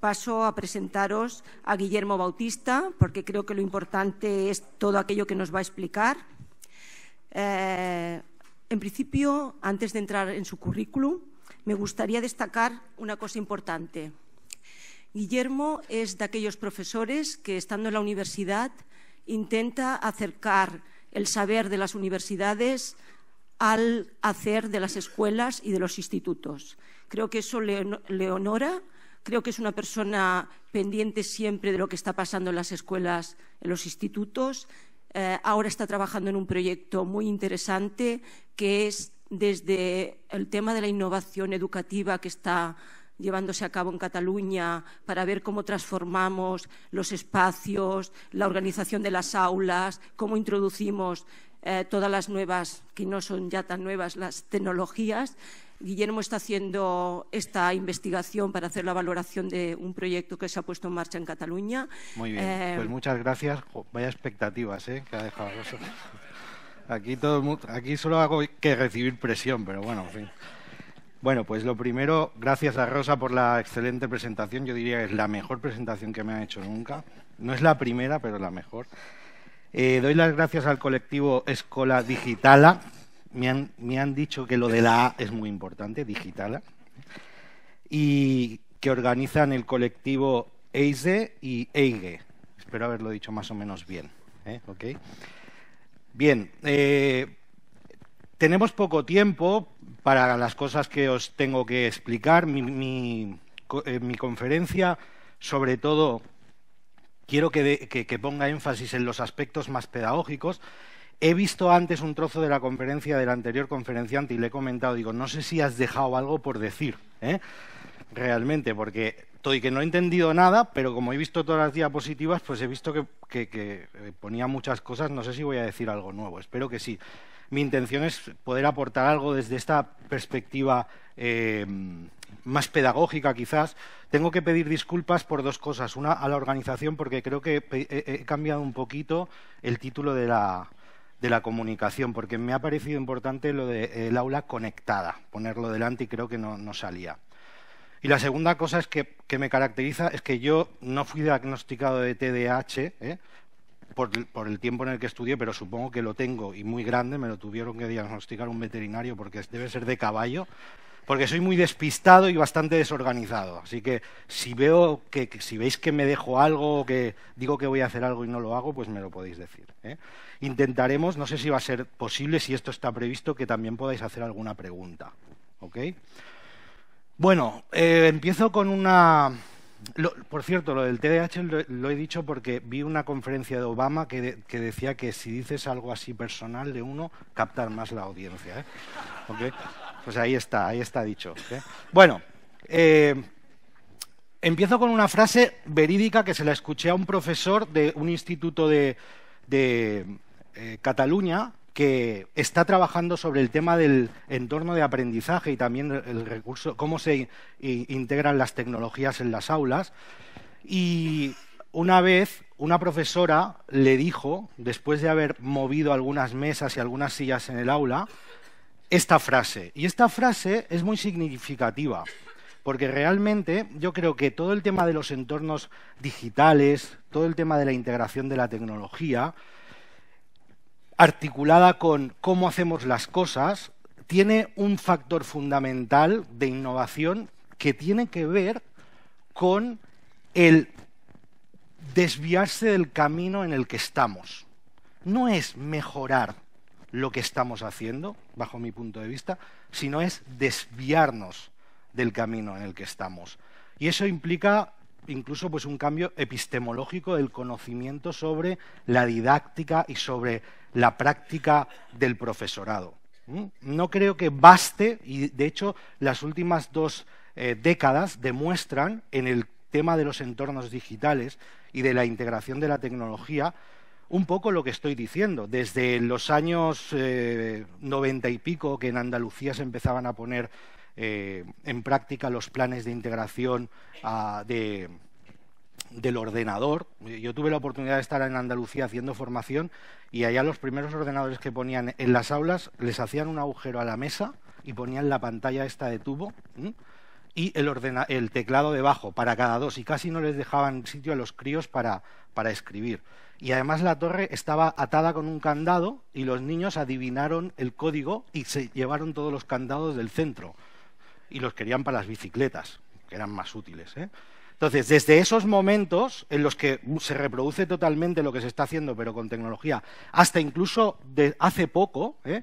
paso a presentaros a Guillermo Bautista, porque creo que lo importante es todo aquello que nos va a explicar. Eh, en principio, antes de entrar en su currículum, me gustaría destacar una cosa importante. Guillermo es de aquellos profesores que, estando en la universidad, intenta acercar el saber de las universidades al hacer de las escuelas y de los institutos. Creo que eso le, le honora Creo que es una persona pendiente siempre de lo que está pasando en las escuelas, en los institutos. Eh, ahora está trabajando en un proyecto muy interesante que es desde el tema de la innovación educativa que está llevándose a cabo en Cataluña para ver cómo transformamos los espacios, la organización de las aulas, cómo introducimos eh, todas las nuevas, que no son ya tan nuevas, las tecnologías. Guillermo está haciendo esta investigación para hacer la valoración de un proyecto que se ha puesto en marcha en Cataluña. Muy bien, eh, pues muchas gracias. vaya expectativas ¿eh? que ha dejado Rosa. Aquí, todo aquí solo hago que recibir presión, pero bueno, en fin. Bueno, pues lo primero, gracias a Rosa por la excelente presentación. Yo diría que es la mejor presentación que me ha hecho nunca. No es la primera, pero la mejor. Eh, doy las gracias al colectivo Escola Digitala, me han, dicho que lo de la A es muy importante, digital, y que organizan el colectivo EISE y EIGE. Espero haberlo dicho más o menos bien. ¿eh? Bien, eh, tenemos poco tiempo para las cosas que os tengo que explicar. Mi, mi, eh, conferencia, sobre todo, quiero que ponga énfasis en los aspectos más pedagógicos He visto antes un trozo de la conferencia del anterior conferenciante y le he comentado, digo, no sé si has dejado algo por decir, ¿eh? realmente, porque estoy que no he entendido nada, pero como he visto todas las diapositivas, pues he visto que, eh, ponía muchas cosas. No sé si voy a decir algo nuevo, espero que sí. Mi intención es poder aportar algo desde esta perspectiva eh, más pedagógica, quizás. Tengo que pedir disculpas por dos cosas. Una, a la organización, porque creo que he cambiado un poquito el título de la, de la comunicación, porque me ha parecido importante lo del eh, aula conectada, ponerlo delante y creo que no, salía. Y la segunda cosa es que, que, me caracteriza es que yo no fui diagnosticado de TDAH eh, por, por, el tiempo en el que estudié, pero supongo que lo tengo y muy grande, me lo tuvieron que diagnosticar un veterinario porque debe ser de caballo porque soy muy despistado y bastante desorganizado. Así que si veo que, si veis que me dejo algo, o que digo que voy a hacer algo y no lo hago, pues me lo podéis decir. ¿eh? Intentaremos, no sé si va a ser posible, si esto está previsto, que también podáis hacer alguna pregunta. ¿Ok? Bueno, eh, empiezo con una. por cierto, lo del TDAH lo, he dicho porque vi una conferencia de Obama que, que, decía que si dices algo así personal de uno, captar más la audiencia. ¿eh? Pues ahí está, ahí está dicho. Bueno, eh, empiezo con una frase verídica que se la escuché a un profesor de un instituto de, eh, Cataluña que está trabajando sobre el tema del entorno de aprendizaje y también el recurso, cómo se integran las tecnologías en las aulas. Y una vez una profesora le dijo, después de haber movido algunas mesas y algunas sillas en el aula, esta frase. Y esta frase es muy significativa, porque realmente yo creo que todo el tema de los entornos digitales, todo el tema de la integración de la tecnología, articulada con cómo hacemos las cosas, tiene un factor fundamental de innovación que tiene que ver con el desviarse del camino en el que estamos. No es mejorar lo que estamos haciendo, bajo mi punto de vista, sino es desviarnos del camino en el que estamos. Y eso implica incluso pues, un cambio epistemológico del conocimiento sobre la didáctica y sobre la práctica del profesorado. ¿Mm? No creo que baste, y de hecho las últimas dos eh, décadas demuestran en el tema de los entornos digitales y de la integración de la tecnología, un poco lo que estoy diciendo. Desde los años eh, noventa y pico, que en Andalucía se empezaban a poner eh, en práctica los planes de integración ah, de, del ordenador. Yo tuve la oportunidad de estar en Andalucía haciendo formación y allá los primeros ordenadores que ponían en las aulas les hacían un agujero a la mesa y ponían la pantalla esta de tubo y el, el teclado debajo para cada dos y casi no les dejaban sitio a los críos para, para escribir. Y además la torre estaba atada con un candado y los niños adivinaron el código y se llevaron todos los candados del centro y los querían para las bicicletas, que eran más útiles. ¿eh? Entonces, desde esos momentos en los que se reproduce totalmente lo que se está haciendo, pero con tecnología, hasta incluso de hace poco, ¿eh?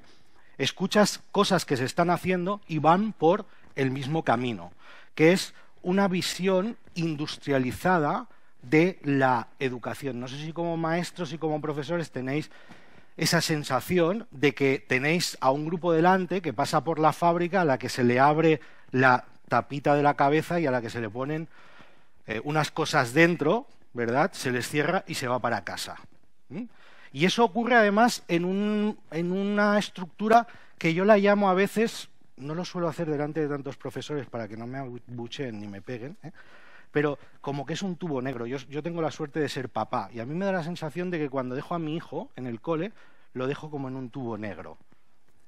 escuchas cosas que se están haciendo y van por el mismo camino, que es una visión industrializada de la educación. No sé si como maestros y como profesores tenéis esa sensación de que tenéis a un grupo delante que pasa por la fábrica a la que se le abre la tapita de la cabeza y a la que se le ponen eh, unas cosas dentro, ¿verdad? Se les cierra y se va para casa. Y eso ocurre además en una estructura que yo la llamo a veces no lo suelo hacer delante de tantos profesores para que no me abuchen ni me peguen, ¿eh? pero como que es un tubo negro. Yo, tengo la suerte de ser papá y a mí me da la sensación de que cuando dejo a mi hijo en el cole, lo dejo como en un tubo negro.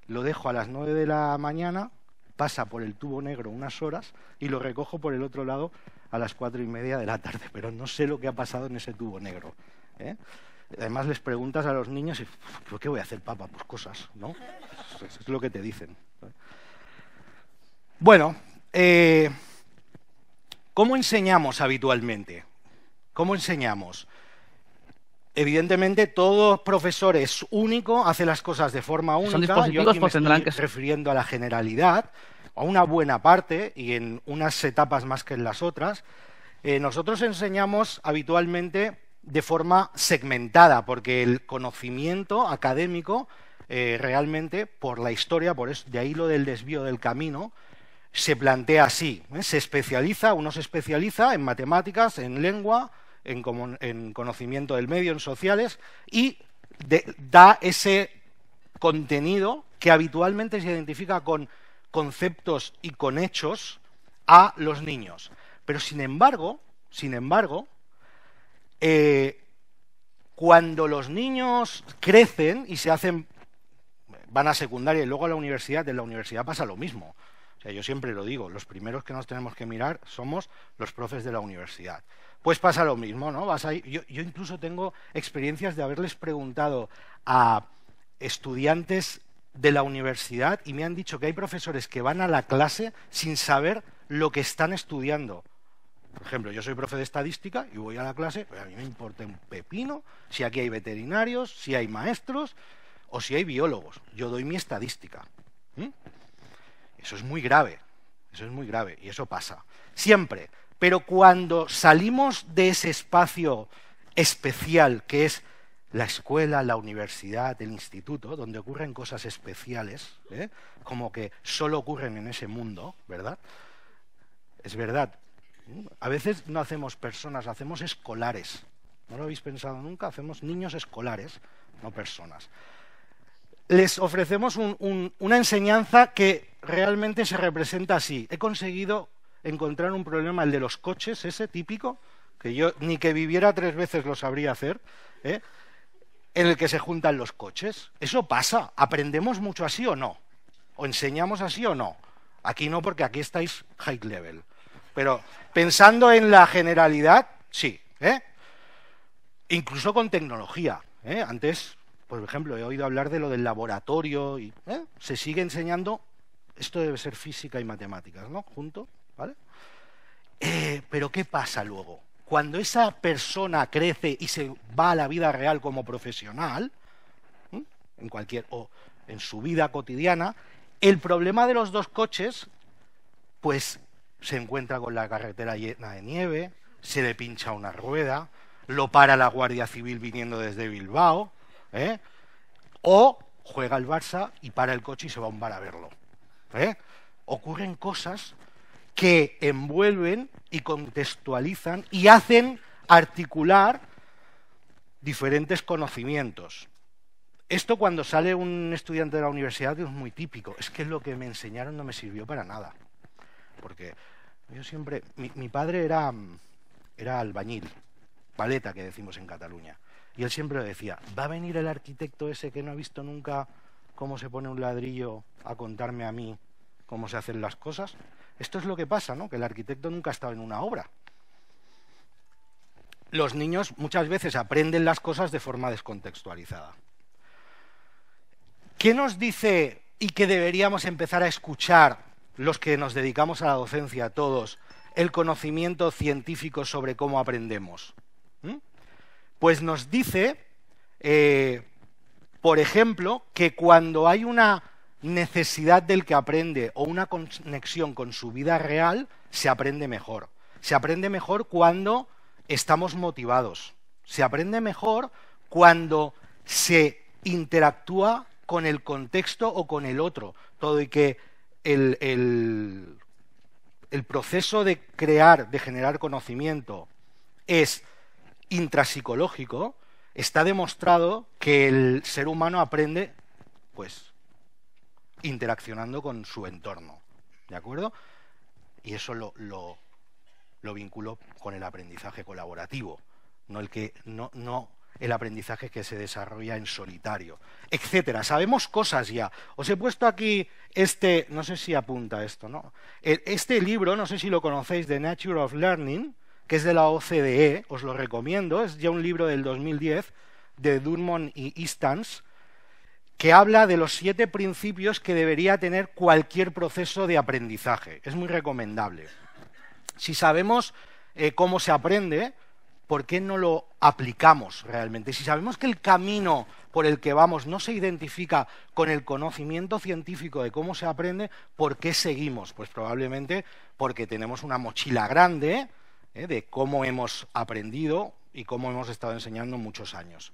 Lo dejo a las nueve de la mañana, pasa por el tubo negro unas horas y lo recojo por el otro lado a las cuatro y media de la tarde, pero no sé lo que ha pasado en ese tubo negro. ¿eh? Además les preguntas a los niños y ¿qué voy a hacer, papá? Pues cosas, ¿no? es lo que te dicen. Bueno, eh, ¿cómo enseñamos habitualmente? ¿Cómo enseñamos? Evidentemente, todo profesor es único, hace las cosas de forma única. Son Yo aquí pues refiriendo a la generalidad, a una buena parte y en unas etapas más que en las otras. Eh, nosotros enseñamos habitualmente de forma segmentada, porque el conocimiento académico eh, realmente, por la historia, por de ahí lo del desvío del camino, se plantea así. ¿eh? Se especializa, uno se especializa en matemáticas, en lengua, en, conocimiento del medio, en sociales, y da ese contenido que habitualmente se identifica con conceptos y con hechos a los niños. Pero sin embargo, sin embargo, eh, cuando los niños crecen y se hacen, van a secundaria y luego a la universidad, en la universidad pasa lo mismo yo siempre lo digo, los primeros que nos tenemos que mirar somos los profes de la universidad. Pues pasa lo mismo, ¿no? Vas yo, incluso tengo experiencias de haberles preguntado a estudiantes de la universidad y me han dicho que hay profesores que van a la clase sin saber lo que están estudiando. Por ejemplo, yo soy profe de estadística y voy a la clase, pues a mí me importa un pepino si aquí hay veterinarios, si hay maestros o si hay biólogos. Yo doy mi estadística. Eso es muy grave, eso es muy grave y eso pasa siempre. Pero cuando salimos de ese espacio especial que es la escuela, la universidad, el instituto, donde ocurren cosas especiales, ¿eh? como que solo ocurren en ese mundo, ¿verdad? Es verdad. A veces no hacemos personas, hacemos escolares. ¿No lo habéis pensado nunca? Hacemos niños escolares, no personas. Les ofrecemos una enseñanza que realmente se representa así. He conseguido encontrar un problema, el de los coches, ese típico, que yo ni que viviera tres veces lo sabría hacer, ¿eh? en el que se juntan los coches. Eso pasa. ¿Aprendemos mucho así o no? ¿O enseñamos así o no? Aquí no, porque aquí estáis high level. Pero pensando en la generalidad, sí. ¿eh? Incluso con tecnología. ¿eh? Antes, por ejemplo, he oído hablar de lo del laboratorio y se sigue enseñando esto debe ser física y matemáticas, ¿no? Junto, ¿vale? Eh, pero ¿qué pasa luego? Cuando esa persona crece y se va a la vida real como profesional, en cualquier o en su vida cotidiana, el problema de los dos coches, pues se encuentra con la carretera llena de nieve, se le pincha una rueda, lo para la Guardia Civil viniendo desde Bilbao, ¿eh? o juega el Barça y para el coche y se va a un bar a verlo. ¿Eh? ocurren cosas que envuelven y contextualizan y hacen articular diferentes conocimientos. Esto cuando sale un estudiante de la universidad es muy típico. Es que lo que me enseñaron no me sirvió para nada. Porque yo siempre... Mi, mi padre era, era albañil, paleta que decimos en Cataluña. Y él siempre decía, va a venir el arquitecto ese que no ha visto nunca cómo se pone un ladrillo a contarme a mí cómo se hacen las cosas. Esto es lo que pasa, ¿no? Que el arquitecto nunca ha estado en una obra. Los niños muchas veces aprenden las cosas de forma descontextualizada. ¿Qué nos dice y que deberíamos empezar a escuchar los que nos dedicamos a la docencia todos el conocimiento científico sobre cómo aprendemos? ¿Mm? Pues nos dice eh, por ejemplo, que cuando hay una necesidad del que aprende o una conexión con su vida real, se aprende mejor. Se aprende mejor cuando estamos motivados. Se aprende mejor cuando se interactúa con el contexto o con el otro. Todo y que el, proceso de crear, de generar conocimiento, es intrapsicológico, está demostrado que el ser humano aprende, pues, interaccionando con su entorno. ¿De acuerdo? Y eso lo, vinculo con el aprendizaje colaborativo, no el que no, no el aprendizaje que se desarrolla en solitario, etcétera. Sabemos cosas ya. Os he puesto aquí este, no sé si apunta esto, ¿no? E, este libro, no sé si lo conocéis, The Nature of Learning, que es de la OCDE, os lo recomiendo, es ya un libro del 2010 de Durmon y Istans, que habla de los siete principios que debería tener cualquier proceso de aprendizaje. Es muy recomendable. Si sabemos eh, cómo se aprende, ¿por qué no lo aplicamos realmente? Si sabemos que el camino por el que vamos no se identifica con el conocimiento científico de cómo se aprende, ¿por qué seguimos? Pues probablemente porque tenemos una mochila grande ¿eh? de cómo hemos aprendido y cómo hemos estado enseñando muchos años.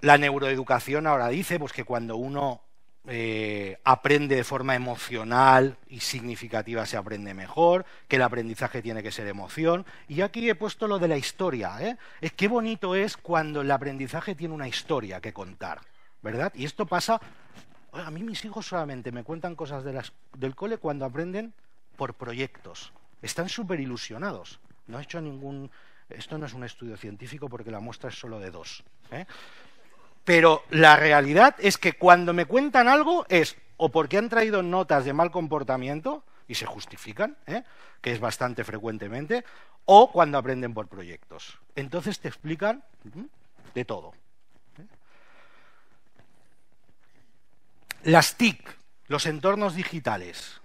La neuroeducación ahora dice pues, que cuando uno eh, aprende de forma emocional y significativa, se aprende mejor, que el aprendizaje tiene que ser emoción. Y aquí he puesto lo de la historia. ¿eh? Es qué bonito es cuando el aprendizaje tiene una historia que contar, ¿verdad? Y esto pasa. A mí mis hijos solamente me cuentan cosas del cole cuando aprenden por proyectos. Están súper ilusionados. No he hecho ningún... Esto no es un estudio científico porque la muestra es solo de dos. ¿eh? Pero la realidad es que cuando me cuentan algo es o porque han traído notas de mal comportamiento y se justifican, ¿eh? que es bastante frecuentemente, o cuando aprenden por proyectos. Entonces te explican de todo. ¿eh? Las TIC, los entornos digitales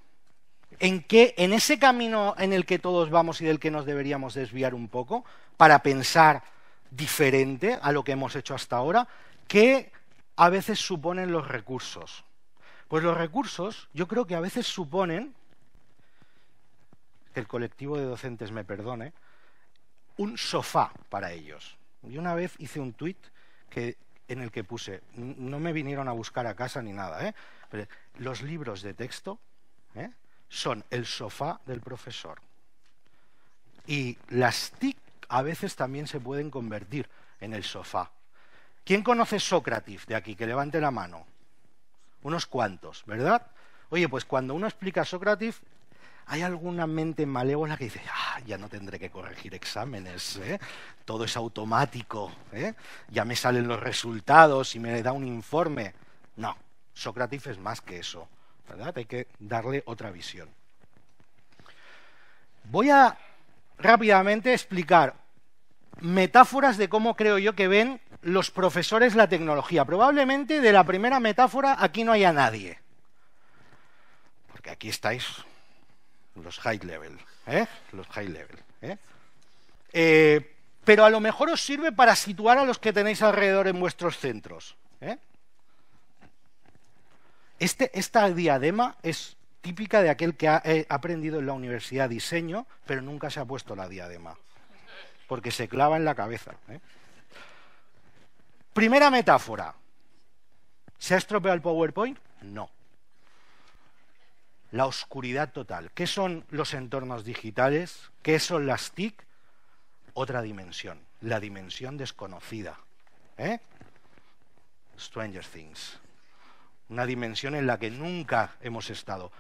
en que en ese camino en el que todos vamos y del que nos deberíamos desviar un poco para pensar diferente a lo que hemos hecho hasta ahora, ¿qué a veces suponen los recursos? Pues los recursos yo creo que a veces suponen, que el colectivo de docentes me perdone, un sofá para ellos. Yo una vez hice un tuit que, en el que puse, no me vinieron a buscar a casa ni nada, ¿eh? Pero los libros de texto ¿eh? son el sofá del profesor. Y las TIC a veces también se pueden convertir en el sofá. ¿Quién conoce Sócrates de aquí? Que levante la mano. Unos cuantos, ¿verdad? Oye, pues cuando uno explica Sócrates, hay alguna mente malévola que dice, ah, ya no tendré que corregir exámenes, ¿eh? todo es automático, ¿eh? ya me salen los resultados y me da un informe. No, Sócrates es más que eso. Hay que darle otra visión. Voy a rápidamente explicar metáforas de cómo creo yo que ven los profesores la tecnología. Probablemente de la primera metáfora aquí no haya nadie. Porque aquí estáis los high level, ¿eh? Los high level, ¿eh? Eh, pero a lo mejor os sirve para situar a los que tenéis alrededor en vuestros centros. ¿eh? Este, esta diadema es típica de aquel que eh, ha aprendido en la universidad diseño, pero nunca se ha puesto la diadema, porque se clava en la cabeza. ¿eh? Primera metáfora. ¿Se ha estropeado el PowerPoint? No. La oscuridad total. ¿Qué son los entornos digitales? ¿Qué son las TIC? Otra dimensión, la dimensión desconocida. ¿eh? Stranger Things una dimensión en la que nunca hemos estado.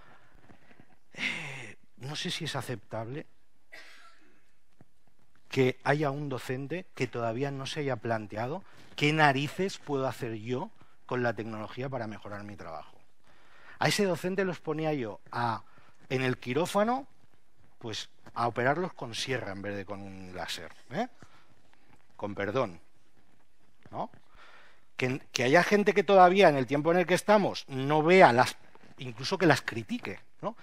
Eh, no sé si es aceptable que haya un docente que todavía no se haya planteado qué narices puedo hacer yo con la tecnología para mejorar mi trabajo. A ese docente los ponía yo a, en el quirófano, pues a operarlos con sierra en vez de con un láser. ¿eh? Con perdón, que, haya gente que todavía en el tiempo en el que estamos no vea las, incluso que las critique. ¿no?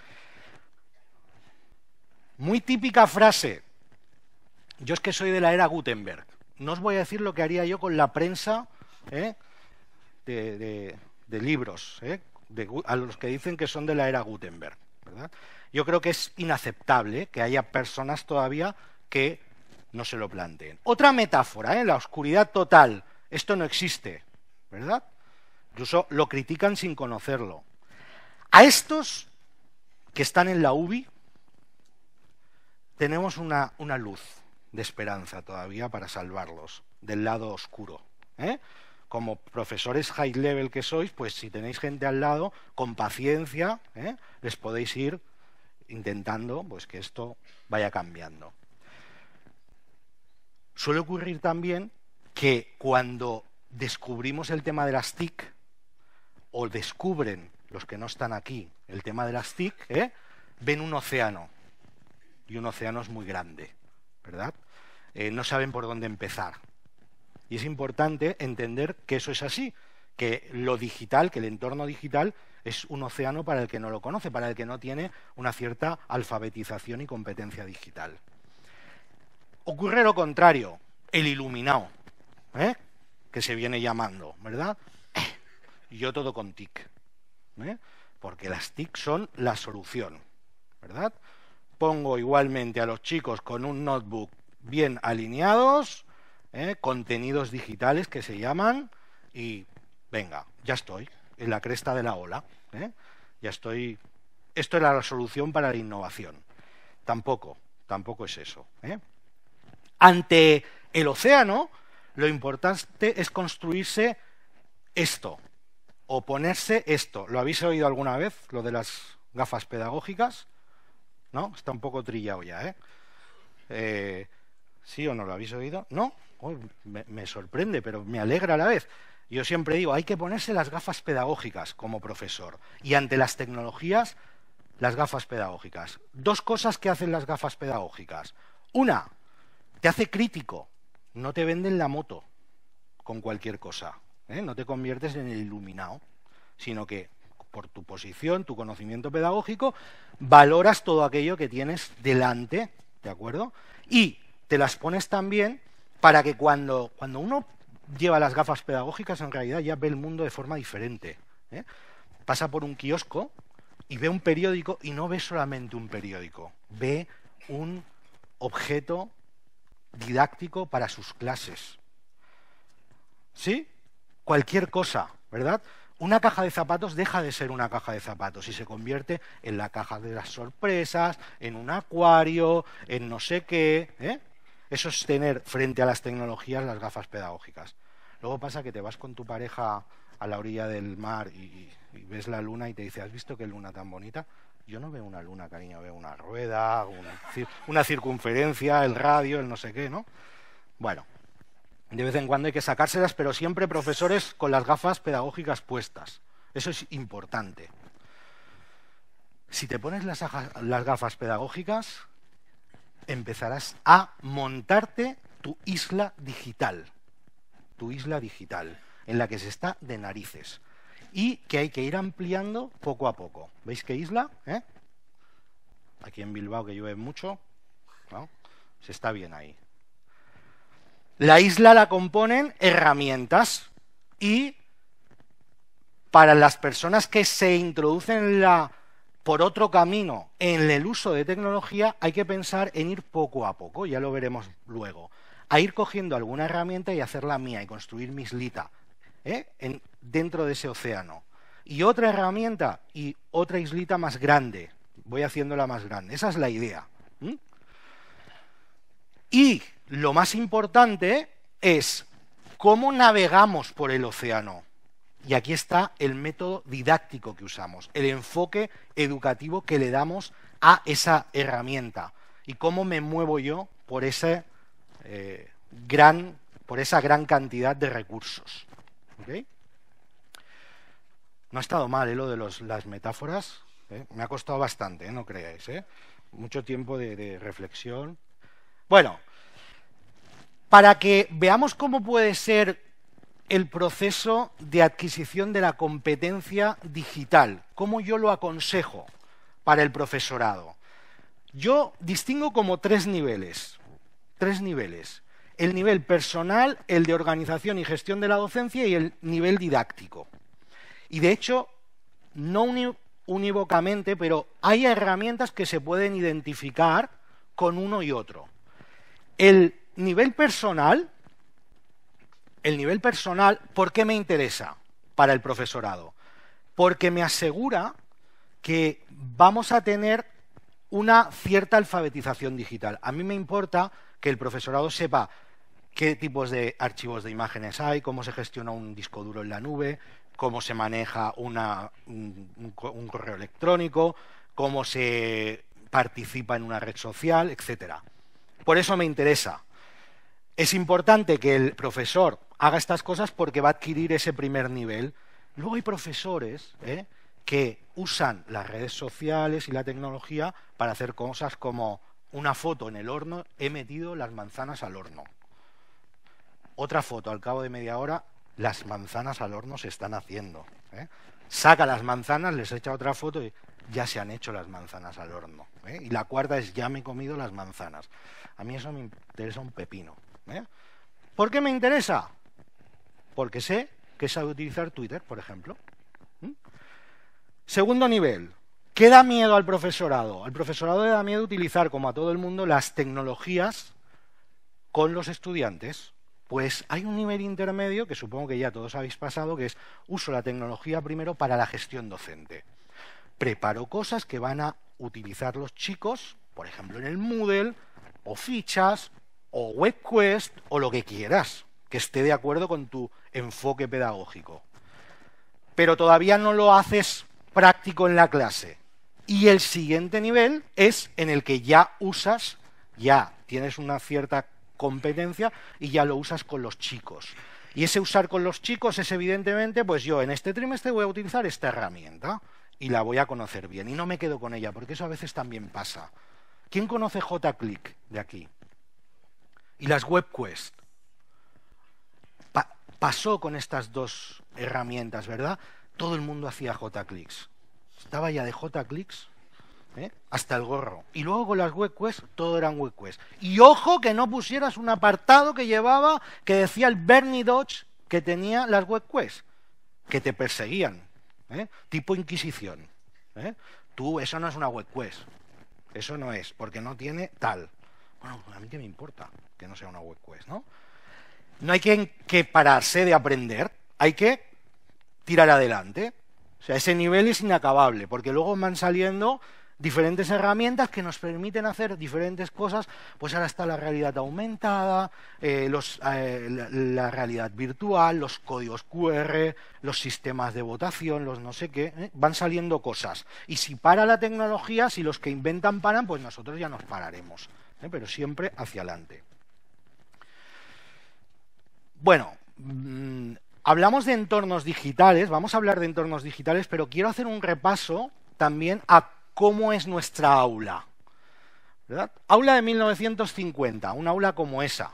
Muy típica frase. Yo es que soy de la era Gutenberg. No os voy a decir lo que haría yo con la prensa ¿eh? de, libros, ¿eh? a los que dicen que son de la era Gutenberg. ¿verdad? Yo creo que es inaceptable que haya personas todavía que no se lo planteen. Otra metáfora, ¿eh? la oscuridad total. Esto no existe. ¿verdad? Incluso lo critican sin conocerlo. A estos que están en la UBI, tenemos una, una luz de esperanza todavía para salvarlos del lado oscuro. ¿eh? Como profesores high level que sois, pues si tenéis gente al lado, con paciencia, ¿eh? les podéis ir intentando pues, que esto vaya cambiando. Suele ocurrir también que cuando descubrimos el tema de las TIC, o descubren los que no están aquí el tema de las TIC, ¿eh? ven un océano. Y un océano es muy grande, ¿verdad? Eh, no saben por dónde empezar. Y es importante entender que eso es así, que lo digital, que el entorno digital es un océano para el que no lo conoce, para el que no tiene una cierta alfabetización y competencia digital. Ocurre lo contrario, el iluminado. ¿eh? que se viene llamando, ¿verdad? yo todo con TIC, ¿eh? porque las TIC son la solución, ¿verdad? Pongo igualmente a los chicos con un notebook bien alineados, ¿eh? contenidos digitales que se llaman, y venga, ya estoy, en la cresta de la ola, ¿eh? ya estoy... Esto es la solución para la innovación. Tampoco, tampoco es eso. Ante el océano lo importante es construirse esto, o ponerse esto. ¿Lo habéis oído alguna vez, lo de las gafas pedagógicas? ¿No? Está un poco trillado ya, ¿eh? eh sí o no lo habéis oído? No, me, sorprende, pero me alegra a la vez. Yo siempre digo, hay que ponerse las gafas pedagógicas como profesor. Y ante las tecnologías, las gafas pedagógicas. Dos cosas que hacen las gafas pedagógicas. Una, te hace crítico. No te venden la moto con cualquier cosa, ¿eh? no te conviertes en el iluminado, sino que por tu posición, tu conocimiento pedagógico, valoras todo aquello que tienes delante, ¿de acuerdo? Y te las pones también para que cuando, uno lleva las gafas pedagógicas, en realidad ya ve el mundo de forma diferente. ¿eh? Pasa por un kiosco y ve un periódico y no ve solamente un periódico, ve un objeto didáctico para sus clases. ¿Sí? Cualquier cosa, ¿verdad? Una caja de zapatos deja de ser una caja de zapatos y se convierte en la caja de las sorpresas, en un acuario, en no sé qué. ¿eh? Eso es tener frente a las tecnologías las gafas pedagógicas. Luego pasa que te vas con tu pareja a la orilla del mar y, ves la luna y te dice, ¿has visto qué luna tan bonita? Yo no veo una luna, cariño, veo una rueda, una, circunferencia, el radio, el no sé qué, ¿no? Bueno, de vez en cuando hay que sacárselas, pero siempre profesores con las gafas pedagógicas puestas. Eso es importante. Si te pones las gafas pedagógicas, empezarás a montarte tu isla digital. Tu isla digital en la que se está de narices y que hay que ir ampliando poco a poco. ¿Veis qué isla? Eh? Aquí en Bilbao que llueve mucho, se está bien ahí. La isla la componen herramientas y para las personas que se introducen la por otro camino en el uso de tecnología hay que pensar en ir poco a poco, ya lo veremos luego, a ir cogiendo alguna herramienta y hacerla mía y construir mi islita. ¿eh? dentro de ese océano. Y otra herramienta y otra islita más grande. Voy haciéndola más grande. Esa es la idea. Y lo más importante es cómo navegamos por el océano. Y aquí está el método didáctico que usamos, el enfoque educativo que le damos a esa herramienta y cómo me muevo yo por, ese, eh, por esa gran cantidad de recursos. No ha estado mal ¿eh? lo de las metáforas. ¿eh? Me ha costado bastante, ¿eh? no creáis. Mucho tiempo de reflexión. Bueno, para que veamos cómo puede ser el proceso de adquisición de la competencia digital, cómo yo lo aconsejo para el profesorado. Yo distingo como tres niveles. Tres niveles el nivel personal, el de organización y gestión de la docencia y el nivel didáctico. Y de hecho, no unívocamente, pero hay herramientas que se pueden identificar con uno y otro. El nivel personal, el nivel personal, ¿por qué me interesa para el profesorado? Porque me asegura que vamos a tener una cierta alfabetización digital. A mí me importa que el profesorado sepa qué tipos de archivos de imágenes hay, cómo se gestiona un disco duro en la nube, cómo se maneja un, correo electrónico, cómo se participa en una red social, etcétera. Por eso me interesa. Es importante que el profesor haga estas cosas porque va a adquirir ese primer nivel. Luego hay profesores ¿eh? que usan las redes sociales y la tecnología para hacer cosas como una foto en el horno, he metido las manzanas al horno. Otra foto, al cabo de media hora, las manzanas al horno se están haciendo. ¿eh? Saca las manzanas, les echa otra foto y ya se han hecho las manzanas al horno. ¿eh? Y la cuarta es ya me he comido las manzanas. A mí eso me interesa un pepino. ¿eh? ¿Por qué me interesa? Porque sé que sabe utilizar Twitter, por ejemplo. Segundo nivel, ¿qué da miedo al profesorado? Al profesorado le da miedo utilizar, como a todo el mundo, las tecnologías con los estudiantes. Pues hay un nivel intermedio que supongo que ya todos habéis pasado, que es uso la tecnología primero para la gestión docente. Preparo cosas que van a utilizar los chicos, por ejemplo en el Moodle, o fichas, o WebQuest, o lo que quieras, que esté de acuerdo con tu enfoque pedagógico. Pero todavía no lo haces práctico en la clase. Y el siguiente nivel es en el que ya usas, ya tienes una cierta competencia y ya lo usas con los chicos. Y ese usar con los chicos es evidentemente, pues yo en este trimestre voy a utilizar esta herramienta y la voy a conocer bien. Y no me quedo con ella, porque eso a veces también pasa. ¿Quién conoce JClick de aquí? Y las WebQuest. pasó con estas dos herramientas, ¿verdad? Todo el mundo hacía JClicks. Estaba ya de JClicks ¿eh? hasta el gorro. Y luego con las webquests, todo eran webquests. Y ojo que no pusieras un apartado que llevaba, que decía el Bernie Dodge que tenía las webquests, que te perseguían, ¿eh? tipo Inquisición. ¿eh? Tú, eso no es una webquest, eso no es, porque no tiene tal. Bueno, a mí que me importa que no sea una webquest, ¿no? No hay que, que pararse de aprender, hay que tirar adelante. O sea, ese nivel es inacabable, porque luego van saliendo diferentes herramientas que nos permiten hacer diferentes cosas. Pues ahora está la realidad aumentada, eh, eh, la, realidad virtual, los códigos QR, los sistemas de votación, los no sé qué. Eh, van saliendo cosas. Y si para la tecnología, si los que inventan paran, pues nosotros ya nos pararemos. Pero siempre hacia adelante. Bueno. Mm, hablamos de entornos digitales, vamos a hablar de entornos digitales, pero quiero hacer un repaso también a cómo es nuestra aula. ¿Verdad? Aula de 1950, una aula como esa,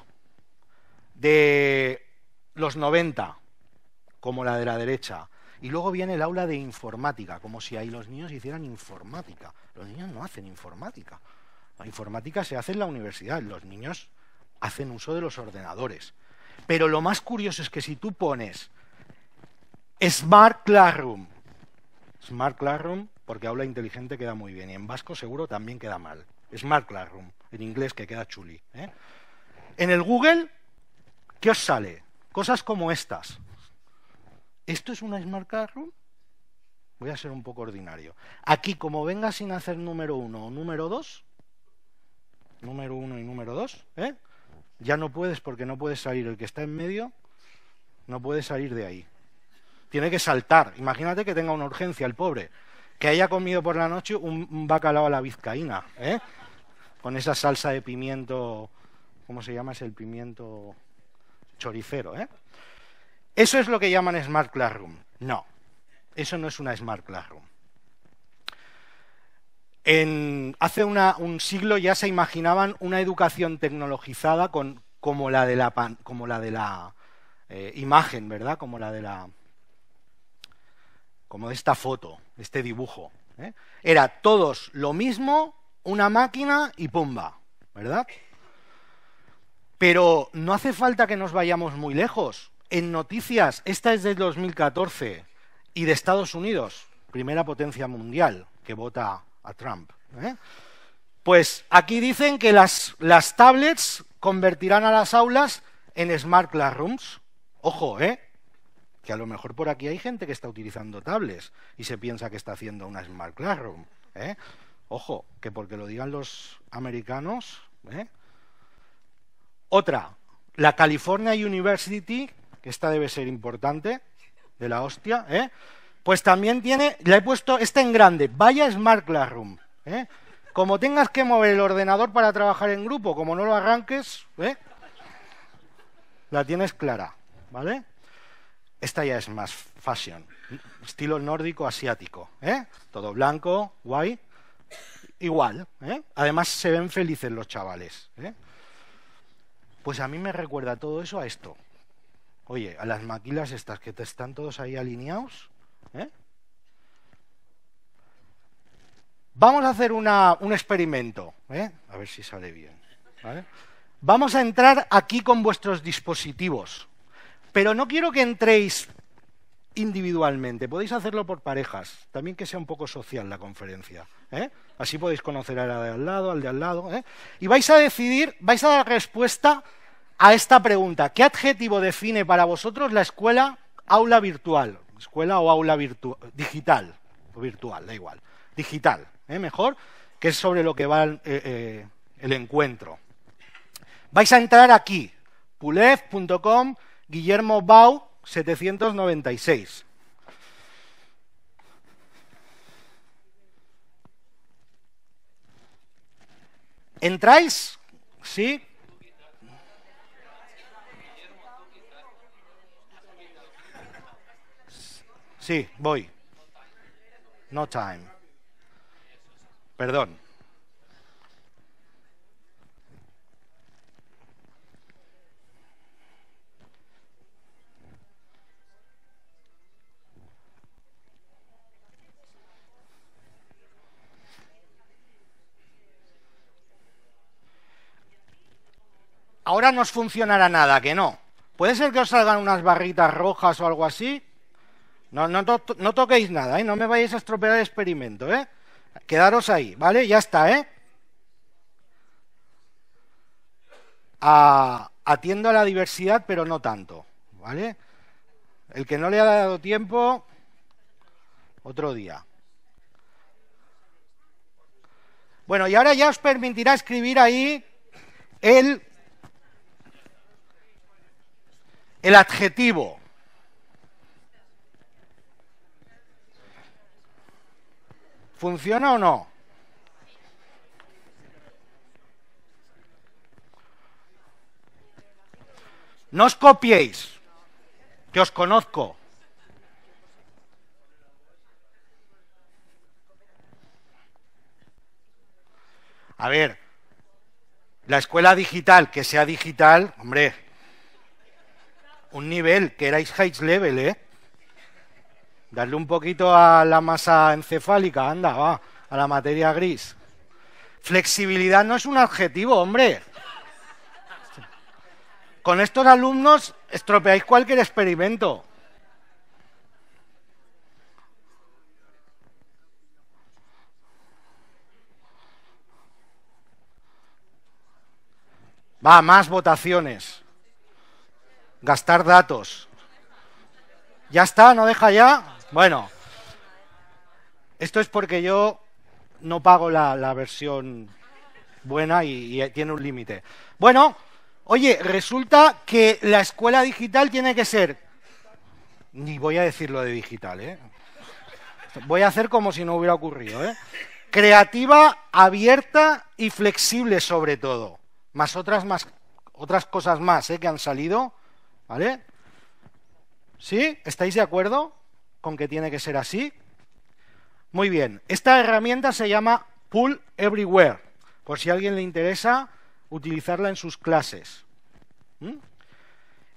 de los 90, como la de la derecha. Y luego viene el aula de informática, como si ahí los niños hicieran informática. Los niños no hacen informática. La informática se hace en la universidad, los niños hacen uso de los ordenadores. Pero lo más curioso es que si tú pones Smart Classroom, Smart Classroom porque habla inteligente queda muy bien y en vasco seguro también queda mal. Smart Classroom, en inglés que queda chuli. ¿eh? En el Google, ¿qué os sale? Cosas como estas. ¿Esto es una Smart Classroom? Voy a ser un poco ordinario. Aquí, como venga sin hacer número uno o número dos, número uno y número dos, ¿eh? ya no puedes porque no puedes salir. El que está en medio no puede salir de ahí. Tiene que saltar. Imagínate que tenga una urgencia el pobre que haya comido por la noche un, bacalao a la vizcaína, ¿eh? con esa salsa de pimiento, ¿cómo se llama? Es el pimiento choricero. ¿eh? ¿Eso es lo que llaman Smart Classroom? No, eso no es una Smart Classroom. hace un siglo ya se imaginaban una educación tecnologizada con, como la de la, eh, imagen, ¿verdad? Como la de la como esta foto, este dibujo. ¿eh? Era todos lo mismo, una máquina y pumba, ¿verdad? Pero no hace falta que nos vayamos muy lejos. En noticias, esta es del 2014 y de Estados Unidos, primera potencia mundial que vota a Trump. ¿eh? Pues aquí dicen que las, las tablets convertirán a las aulas en smart classrooms. Ojo, ¿eh? que a lo mejor por aquí hay gente que está utilizando tablets y se piensa que está haciendo una Smart Classroom. ¿eh? Ojo, que porque lo digan los americanos. ¿eh? Otra, la California University, que esta debe ser importante, de la hostia, ¿eh? pues también tiene, la he puesto, está en grande, vaya Smart Classroom. ¿eh? Como tengas que mover el ordenador para trabajar en grupo, como no lo arranques, ¿eh? la tienes clara, ¿vale? Esta ya es más fashion. Estilo nórdico asiático. ¿eh? Todo blanco, guay. Igual. ¿eh? Además se ven felices los chavales. ¿eh? Pues a mí me recuerda todo eso a esto. Oye, a las maquilas estas que te están todos ahí alineados. ¿eh? Vamos a hacer un experimento. ¿eh? A ver si sale bien. Vamos a entrar aquí con vuestros dispositivos. Pero no quiero que entréis individualmente, podéis hacerlo por parejas, también que sea un poco social la conferencia. ¿eh? Así podéis conocer al de al lado, al de al lado. ¿eh? Y vais a decidir, vais a dar respuesta a esta pregunta. ¿Qué adjetivo define para vosotros la escuela aula virtual? Escuela o aula digital, o virtual, da igual. Digital, ¿eh? mejor, que es sobre lo que va el, el encuentro. Vais a entrar aquí, pulev.com Guillermo Bau, 796. ¿Entráis? ¿Sí? Sí, voy. No time. Perdón. ahora no os funcionará nada, que no. Puede ser que os salgan unas barritas rojas o algo así. No, toquéis nada, ¿eh? no me vayáis a estropear el experimento. ¿eh? Quedaros ahí, ¿vale? Ya está, ¿eh? atiendo a la diversidad, pero no tanto, ¿vale? El que no le ha dado tiempo, otro día. Bueno, y ahora ya os permitirá escribir ahí el El adjetivo. ¿Funciona o no? No os copiéis, que os conozco. A ver, la escuela digital, que sea digital, hombre, un nivel, que erais high level, ¿eh? Darle un poquito a la masa encefálica, anda, va, a la materia gris. Flexibilidad no es un adjetivo, hombre. Con estos alumnos estropeáis cualquier experimento. Va, más votaciones gastar datos. ¿Ya está? ¿No deja ya? Bueno, esto es porque yo no pago la, versión buena y, eh, tiene un límite. Bueno, oye, resulta que la escuela digital tiene que ser, ni voy a decir lo de digital, ¿eh? voy a hacer como si no hubiera ocurrido, ¿eh? creativa, abierta y flexible sobre todo, más otras, más, otras cosas más ¿eh? que han salido ¿Vale? ¿Sí? ¿Estáis de acuerdo con que tiene que ser así? Muy bien. Esta herramienta se llama Pull Everywhere, por si a alguien le interesa utilizarla en sus clases. ¿Mm?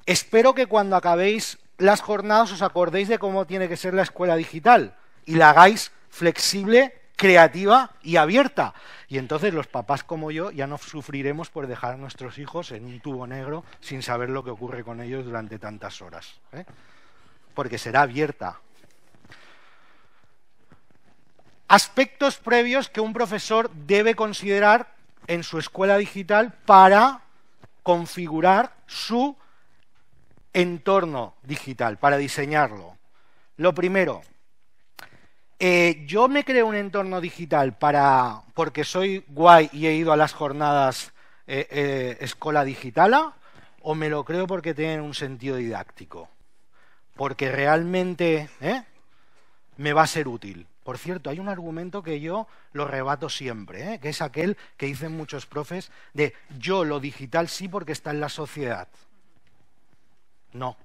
Espero que cuando acabéis las jornadas os acordéis de cómo tiene que ser la escuela digital y la hagáis flexible creativa y abierta. Y entonces los papás como yo ya no sufriremos por dejar a nuestros hijos en un tubo negro sin saber lo que ocurre con ellos durante tantas horas. ¿eh? Porque será abierta. Aspectos previos que un profesor debe considerar en su escuela digital para configurar su entorno digital, para diseñarlo. Lo primero, eh, yo me creo un entorno digital para porque soy guay y he ido a las jornadas eh, eh, escola digitala o me lo creo porque tienen un sentido didáctico, porque realmente me va a ser útil. Por cierto, hay un argumento que yo lo rebato siempre, que es aquel que dicen muchos profes de yo lo digital sí porque está en la sociedad. No.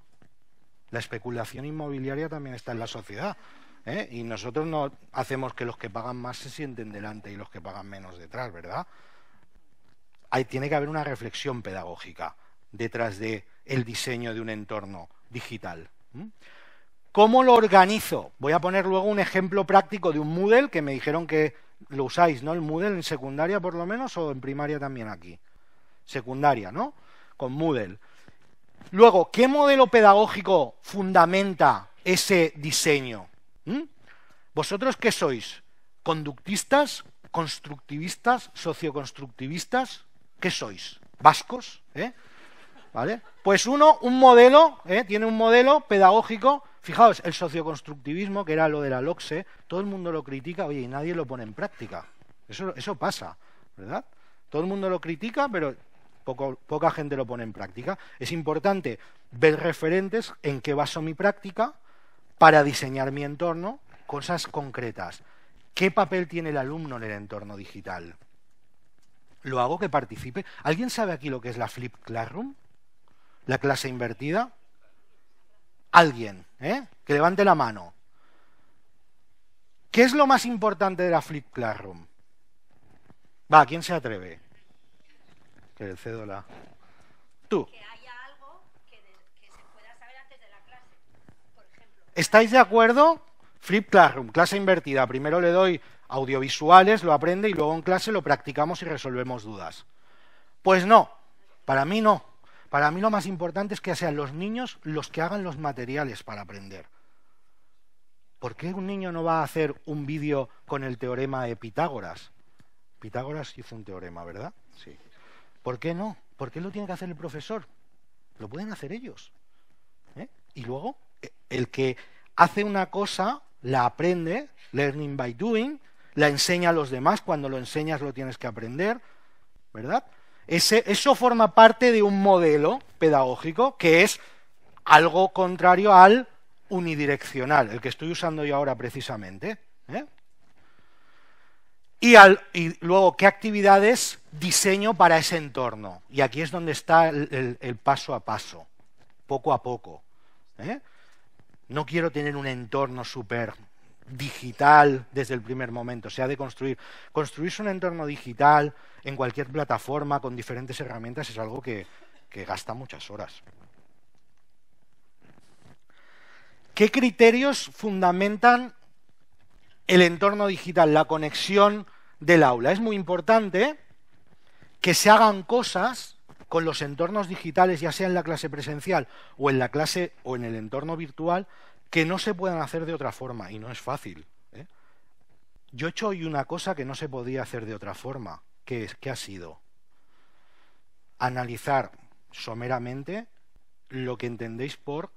La especulación inmobiliaria también está en la sociedad. ¿eh? Y nosotros no hacemos que los que pagan más se sienten delante y los que pagan menos detrás, ¿verdad? Ahí tiene que haber una reflexión pedagógica detrás de el diseño de un entorno digital. ¿Cómo lo organizo? Voy a poner luego un ejemplo práctico de un Moodle que me dijeron que lo usáis, ¿no? El Moodle en secundaria por lo menos o en primaria también aquí. Secundaria, ¿no? Con Moodle. Luego, ¿qué modelo pedagógico fundamenta ese diseño? ¿Vosotros qué sois? ¿Conductistas? ¿Constructivistas? ¿Socioconstructivistas? ¿Qué sois? ¿Vascos? ¿Eh? ¿Vale? Pues uno, un modelo, ¿eh? tiene un modelo pedagógico. Fijaos, el socioconstructivismo, que era lo de la LOCSE, todo el mundo lo critica, oye, y nadie lo pone en práctica. Eso, pasa, ¿verdad? Todo el mundo lo critica, pero poca gente lo pone en práctica. Es importante ver referentes en qué baso mi práctica para diseñar mi entorno cosas concretas. ¿Qué papel tiene el alumno en el entorno digital? ¿Lo hago que participe? ¿Alguien sabe aquí lo que es la flip classroom? ¿La clase invertida? Alguien, ¿eh? Que levante la mano. ¿Qué es lo más importante de la flip classroom? Va, ¿quién se atreve? Que el cedo Tú. Que haya algo que, se pueda saber antes de la clase, ¿Estáis de acuerdo Flip Classroom, clase invertida. Primero le doy audiovisuales, lo aprende y luego en clase lo practicamos y resolvemos dudas. Pues no, para mí no. Para mí lo más importante es que sean los niños los que hagan los materiales para aprender. ¿Por qué un niño no va a hacer un vídeo con el teorema de Pitágoras? Pitágoras hizo un teorema, ¿verdad? Sí. ¿Por qué no? ¿Por qué lo tiene que hacer el profesor? Lo pueden hacer ellos. ¿eh? Y luego, eh, el que hace una cosa la aprende, learning by doing, la enseña a los demás, cuando lo enseñas lo tienes que aprender, ¿verdad? Ese, eso forma parte de un modelo pedagógico que es algo contrario al unidireccional, el que estoy usando yo ahora precisamente. ¿eh? Y, al, y, luego, ¿qué actividades diseño para ese entorno? Y aquí es donde está el, paso a paso, poco a poco. ¿eh? No quiero tener un entorno súper digital desde el primer momento, se ha de construir. Construirse un entorno digital en cualquier plataforma con diferentes herramientas es algo que, que gasta muchas horas. ¿Qué criterios fundamentan el entorno digital, la conexión del aula? Es muy importante que se hagan cosas con los entornos digitales, ya sea en la clase presencial o en la clase o en el entorno virtual, que no se puedan hacer de otra forma y no es fácil. ¿eh? Yo he hecho hoy una cosa que no se podía hacer de otra forma, que, es, que ha sido analizar someramente lo que entendéis por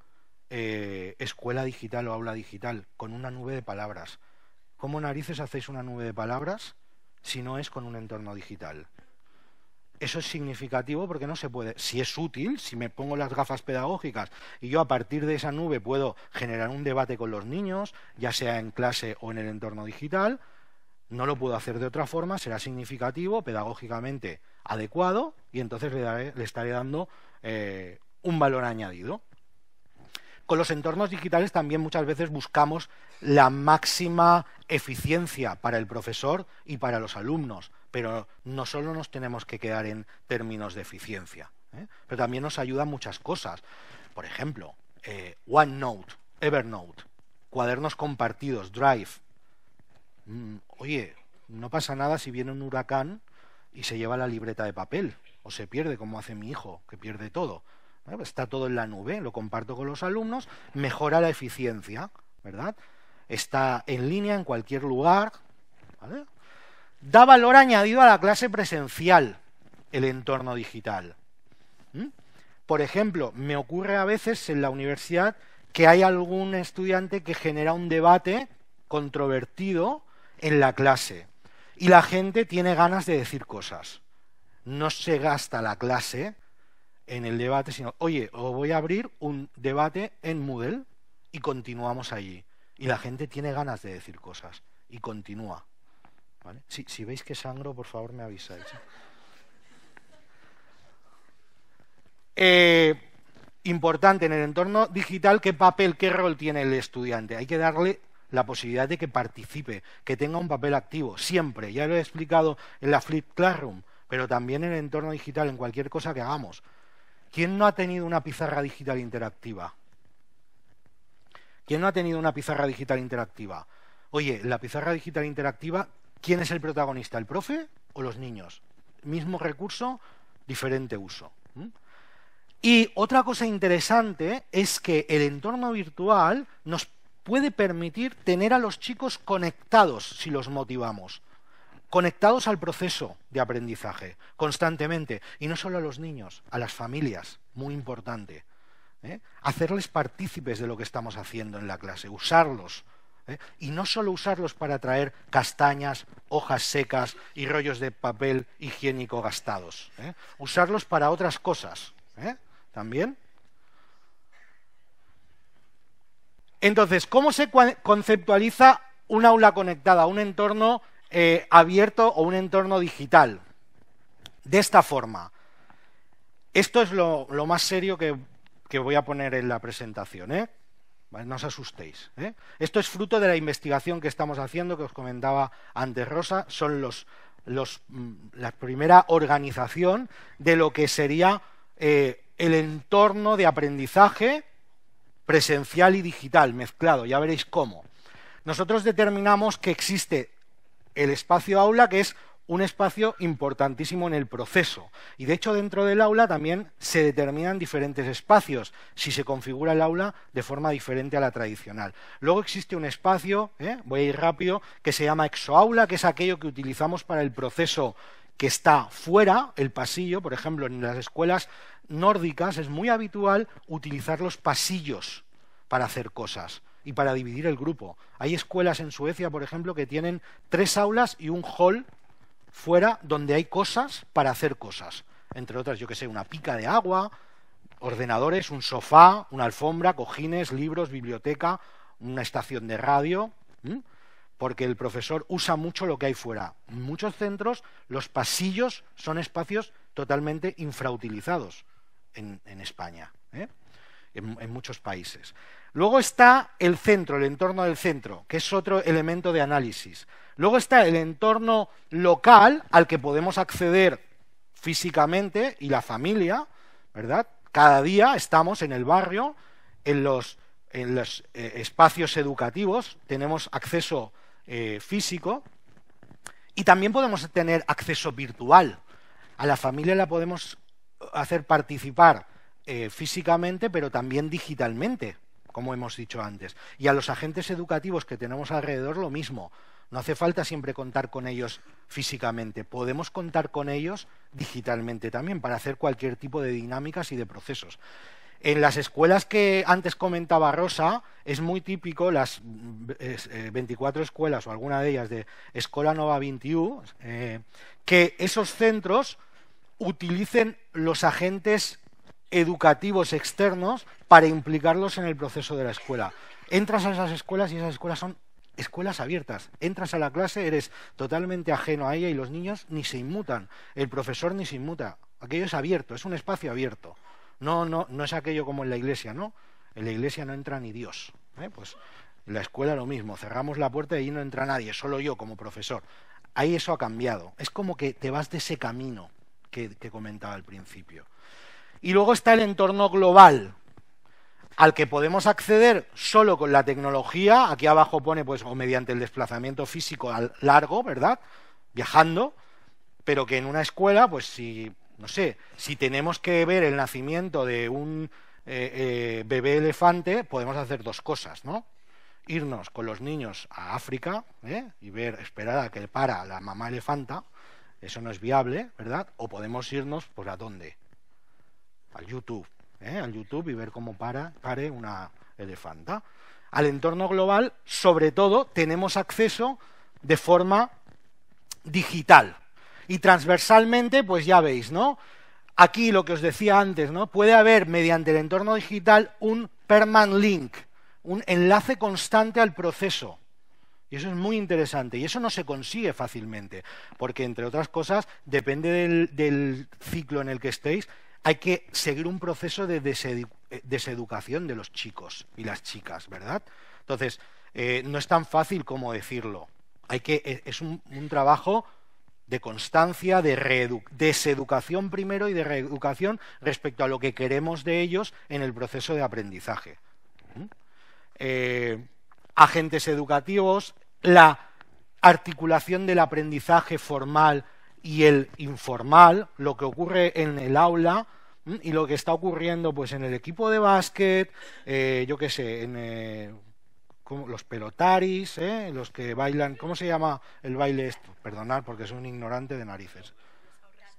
eh, escuela digital o aula digital, con una nube de palabras. ¿Cómo narices hacéis una nube de palabras si no es con un entorno digital? Eso es significativo porque no se puede. Si es útil, si me pongo las gafas pedagógicas y yo a partir de esa nube puedo generar un debate con los niños, ya sea en clase o en el entorno digital, no lo puedo hacer de otra forma, será significativo, pedagógicamente adecuado y entonces le, estaré dando eh, un valor añadido. Con los entornos digitales también muchas veces buscamos la máxima eficiencia para el profesor y para los alumnos pero no solo nos tenemos que quedar en términos de eficiencia, ¿eh? pero también nos ayudan muchas cosas. Por ejemplo, eh, OneNote, Evernote, cuadernos compartidos, Drive. Mm, oye, no pasa nada si viene un huracán y se lleva la libreta de papel, o se pierde, como hace mi hijo, que pierde todo. Pues está todo en la nube, lo comparto con los alumnos, mejora la eficiencia, ¿verdad? Está en línea en cualquier lugar, ¿vale? da valor añadido a la clase presencial el entorno digital. ¿Mm? Por ejemplo, me ocurre a veces en la universidad que hay algún estudiante que genera un debate controvertido en la clase y la gente tiene ganas de decir cosas. No se gasta la clase en el debate, sino, oye, voy a abrir un debate en Moodle y continuamos allí. Y la gente tiene ganas de decir cosas y continúa. Si, veis que sangro, por favor me avisáis. Eh, importante en el entorno digital, ¿qué papel, qué rol tiene el estudiante? Hay que darle la posibilidad de que participe, que tenga un papel activo, siempre. Ya lo he explicado en la Flip Classroom, pero también en el entorno digital, en cualquier cosa que hagamos. ¿Quién no ha tenido una pizarra digital interactiva? ¿Quién no ha tenido una pizarra digital interactiva? Oye, la pizarra digital interactiva ¿Quién es el protagonista, el profe o los niños? Mismo recurso, diferente uso. Y otra cosa interesante es que el entorno virtual nos puede permitir tener a los chicos conectados si los motivamos, conectados al proceso de aprendizaje constantemente, y no solo a los niños, a las familias, muy importante. ¿eh? Hacerles partícipes de lo que estamos haciendo en la clase, usarlos ¿eh? Y no solo usarlos para traer castañas, hojas secas y rollos de papel higiénico gastados. ¿eh? Usarlos para otras cosas. ¿eh? También. Entonces, ¿cómo se conceptualiza un aula conectada, un entorno abierto o un entorno digital? De esta forma. Esto es lo, más serio que, que, voy a poner en la presentación. ¿eh? No os asustéis. ¿eh? Esto es fruto de la investigación que estamos haciendo, que os comentaba antes Rosa. Son los, mm, la primera organización de lo que sería eh, el entorno de aprendizaje presencial y digital, mezclado. Ya veréis cómo. Nosotros determinamos que existe el espacio aula, que es un espacio importantísimo en el proceso. Y de hecho dentro del aula también se determinan diferentes espacios si se configura el aula de forma diferente a la tradicional. Luego existe un espacio, ¿eh? voy a ir rápido, que se llama exoaula, que es aquello que utilizamos para el proceso que está fuera, el pasillo, por ejemplo, en las escuelas nórdicas es muy habitual utilizar los pasillos para hacer cosas y para dividir el grupo. Hay escuelas en Suecia, por ejemplo, que tienen tres aulas y un hall fuera donde hay cosas para hacer cosas. Entre otras, yo que sé, una pica de agua, ordenadores, un sofá, una alfombra, cojines, libros, biblioteca, una estación de radio. Porque el profesor usa mucho lo que hay fuera. En muchos centros los pasillos son espacios totalmente infrautilizados en, en España. ¿eh? en, muchos países. Luego está el centro, el entorno del centro, que es otro elemento de análisis. Luego está el entorno local al que podemos acceder físicamente y la familia, ¿verdad? Cada día estamos en el barrio, en los, eh, espacios educativos, tenemos acceso eh, físico y también podemos tener acceso virtual. A la familia la podemos hacer participar eh, físicamente, pero también digitalmente, como hemos dicho antes. Y a los agentes educativos que tenemos alrededor lo mismo. No hace falta siempre contar con ellos físicamente, podemos contar con ellos digitalmente también para hacer cualquier tipo de dinámicas y de procesos. En las escuelas que antes comentaba Rosa, es muy típico, las 24 mm, eh, escuelas o alguna de ellas de Escola Nova 21, eh, que esos centros utilicen los agentes educativos externos para implicarlos en el proceso de la escuela. Entras a esas escuelas y esas escuelas son escuelas abiertas. Entras a la clase, eres totalmente ajeno a ella y los niños ni se inmutan, el profesor ni se inmuta. Aquello es abierto, es un espacio abierto. No, no, no es aquello como en la iglesia, ¿no? En la iglesia no entra ni Dios. ¿eh? Pues en la escuela lo mismo, cerramos la puerta y ahí no entra nadie, solo yo como profesor. Ahí eso ha cambiado. Es como que te vas de ese camino que, que comentaba al principio. Y luego está el entorno global, al que podemos acceder solo con la tecnología. Aquí abajo pone, pues, o mediante el desplazamiento físico al largo, ¿verdad? Viajando, pero que en una escuela, pues, si, no sé, si tenemos que ver el nacimiento de un eh, eh, bebé elefante, podemos hacer dos cosas, ¿no? Irnos con los niños a África ¿eh? y ver, esperar a que para la mamá elefanta, eso no es viable, ¿verdad? O podemos irnos, pues, ¿a dónde? al YouTube, ¿eh? al YouTube y ver cómo para, pare una elefanta. Al entorno global, sobre todo, tenemos acceso de forma digital. Y transversalmente, pues ya veis, ¿no? Aquí lo que os decía antes, ¿no? Puede haber mediante el entorno digital un link, un enlace constante al proceso. Y eso es muy interesante. Y eso no se consigue fácilmente, porque entre otras cosas depende del, ciclo en el que estéis, hay que seguir un proceso de eh, deseducación de los chicos y las chicas, ¿verdad? Entonces, eh, no es tan fácil como decirlo. Hay que, eh, es un, trabajo de constancia, de deseducación primero y de reeducación respecto a lo que queremos de ellos en el proceso de aprendizaje. ¿Mm? agentes educativos, la articulación del aprendizaje formal y el informal, lo que ocurre en el aula y lo que está ocurriendo pues en el equipo de básquet, eh, yo qué sé, en eh, los pelotaris, eh, los que bailan, ¿cómo se llama el baile esto? Perdonad porque soy un ignorante de narices.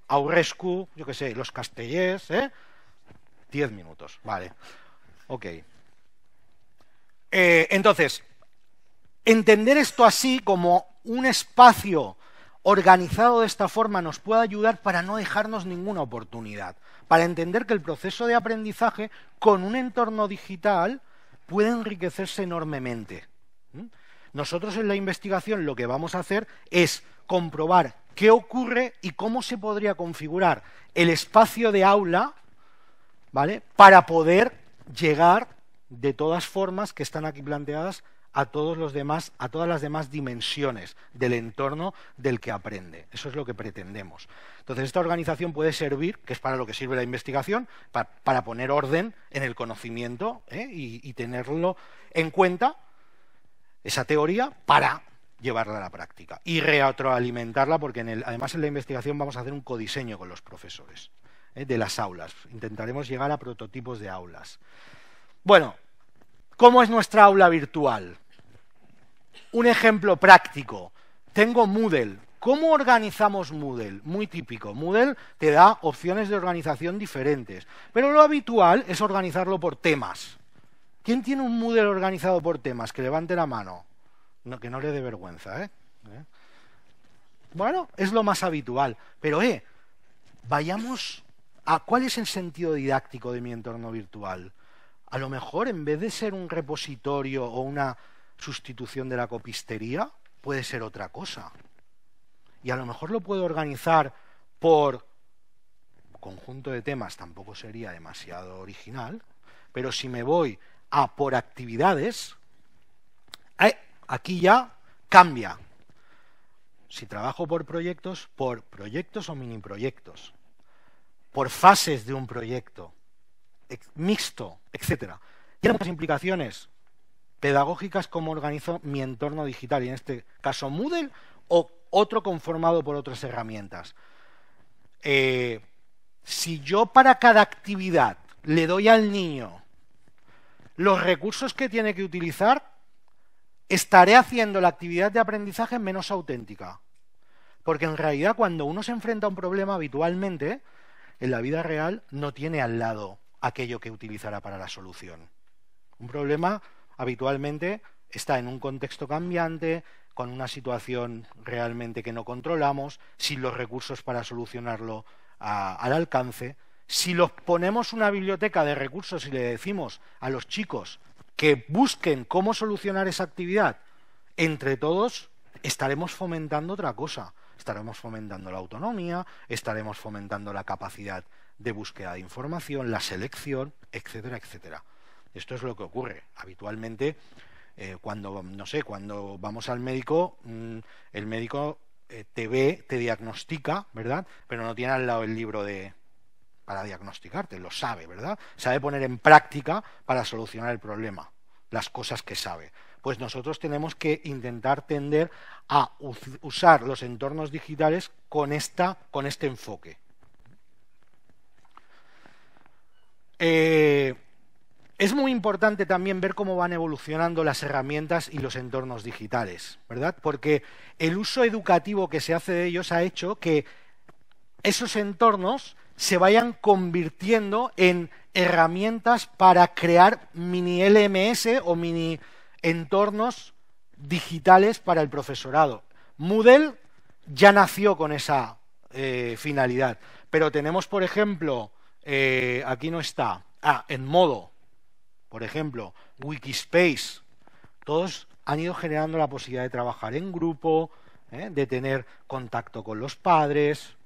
Aurescu, yo qué sé, los castellés... ¿eh? Diez minutos, vale. Ok. Eh, entonces, entender esto así como un espacio organizado de esta forma nos puede ayudar para no dejarnos ninguna oportunidad, para entender que el proceso de aprendizaje con un entorno digital puede enriquecerse enormemente. ¿Mm? Nosotros en la investigación lo que vamos a hacer es comprobar qué ocurre y cómo se podría configurar el espacio de aula ¿vale? para poder llegar de todas formas que están aquí planteadas a todos los demás, a todas las demás dimensiones del entorno del que aprende. Eso es lo que pretendemos. Entonces, esta organización puede servir, que es para lo que sirve la investigación, para, poner orden en el conocimiento ¿eh? y, tenerlo en cuenta, esa teoría, para llevarla a la práctica y retroalimentarla, porque además en la investigación vamos a hacer un codiseño con los profesores ¿eh? de las aulas. Intentaremos llegar a prototipos de aulas. Bueno, ¿cómo es nuestra aula virtual? Un ejemplo práctico. Tengo Moodle. ¿Cómo organizamos Moodle? Muy típico. Moodle te da opciones de organización diferentes, pero lo habitual es organizarlo por temas. ¿Quién tiene un Moodle organizado por temas? Que levante la mano. No, que no le dé vergüenza, ¿Eh? ¿Eh? Bueno, es lo más habitual. Pero, eh, vayamos a cuál es el sentido didáctico de mi entorno virtual. A lo mejor, en vez de ser un repositorio o una sustitución de la copistería puede ser otra cosa. Y a lo mejor lo puedo organizar por conjunto de temas, tampoco sería demasiado original, pero si me voy a por actividades, eh, aquí ya cambia. Si trabajo por proyectos, por proyectos o mini proyectos por fases de un proyecto, mixto, etcétera, Tiene muchas implicaciones, pedagógicas cómo organizo mi entorno digital, y en este caso Moodle o otro conformado por otras herramientas. Eh, si yo para cada actividad le doy al niño los recursos que tiene que utilizar, estaré haciendo la actividad de aprendizaje menos auténtica. Porque en realidad cuando uno se enfrenta a un problema habitualmente, en la vida real no tiene al lado aquello que utilizará para la solución. Un problema habitualmente está en un contexto cambiante, con una situación realmente que no controlamos, sin los recursos para solucionarlo al alcance. Si los ponemos una biblioteca de recursos y le decimos a los chicos que busquen cómo solucionar esa actividad, entre todos estaremos fomentando otra cosa. Estaremos fomentando la autonomía, estaremos fomentando la capacidad de búsqueda de información, la selección, etcétera, etcétera. Esto es lo que ocurre. Habitualmente, eh, cuando, no sé, cuando vamos al médico, mm, el médico eh, te ve, te diagnostica, ¿verdad? Pero no tiene al lado el libro de para diagnosticarte, lo sabe, ¿verdad? Sabe poner en práctica para solucionar el problema, las cosas que sabe. Pues nosotros tenemos que intentar tender a usar los entornos digitales con, esta, con este enfoque. Eh, es muy importante también ver cómo van evolucionando las herramientas y los entornos digitales, ¿verdad? Porque el uso educativo que se hace de ellos ha hecho que esos entornos se vayan convirtiendo en herramientas para crear mini LMS o mini entornos digitales para el profesorado. Moodle ya nació con esa eh, finalidad, pero tenemos, por ejemplo, eh, aquí no está, ah, en modo, por ejemplo, Wikispace, todos han ido generando la posibilidad de trabajar en grupo, ¿eh? de tener contacto con los padres,